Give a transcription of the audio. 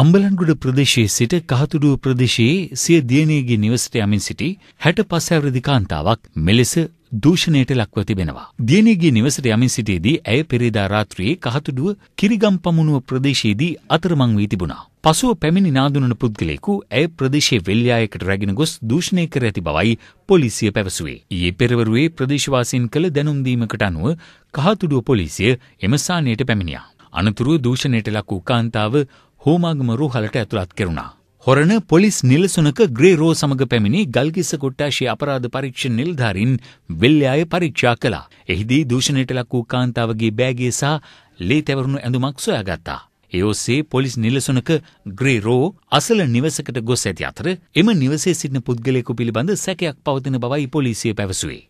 අම්බලන්ගුඩ ප්‍රදේශයේ සිට කහතුඩුව ප්‍රදේශයේ සිය දියණියගේ නිවසට යමින් සිටි 65 අවුරුදු කාන්තාවක් මෙලෙස දූෂණයට ලක්ව තිබෙනවා. දියණියගේ නිවසට යමින් සිටියේදී ඇය පෙරේදා රාත්‍රියේ කහතුඩුව කිරිගම් පමුණුව ප්‍රදේශයේදී අතරමං වී තිබුණා. පසුව පැමිණි නාඳුනන පුද්ගලයෙකු ඇය ප්‍රදේශයේ වෙල්යායකට රැගෙන ගොස් දූෂණය කර ඇති බවයි පොලිසිය පැවසුවේ. ඊයේ පෙරවරුවේ ප්‍රදේශවාසීන් කළ දැනුම් දීමකට අනුව කහතුඩුව පොලිසිය එම ස්ථානයට පැමිණියා. අනතුරුව දූෂණයට ලක් වූ කාන්තාව හෝමාගම රූහලට ඇතුළත් කෙරුණා. හොරණ පොලිස් නිලසුනක ග්‍රේරෝ සමඟ පැමිණි ගල්කිස කොට්ටාශය අපරාධ පරීක්ෂ නිල්ධාරින් වෙල්්‍යය පරීක්ෂා කළා. එහිදී දූෂණයට ලක් වූ කාන්තාවගේ බෑගේ සහ ලේ තැවරුණු ඇඳුමක් සොයාගත්තා. එයෝසේ පොලිස් නිලසුනක ග්‍රේරෝ අසල නිවසකට ගොස් ඇති අතර එම නිවසේ සිටින පුද්ගලයෙකු පිළිබඳ සැකයක් පවතින බවයි පොලිසිය පැවසුවේ.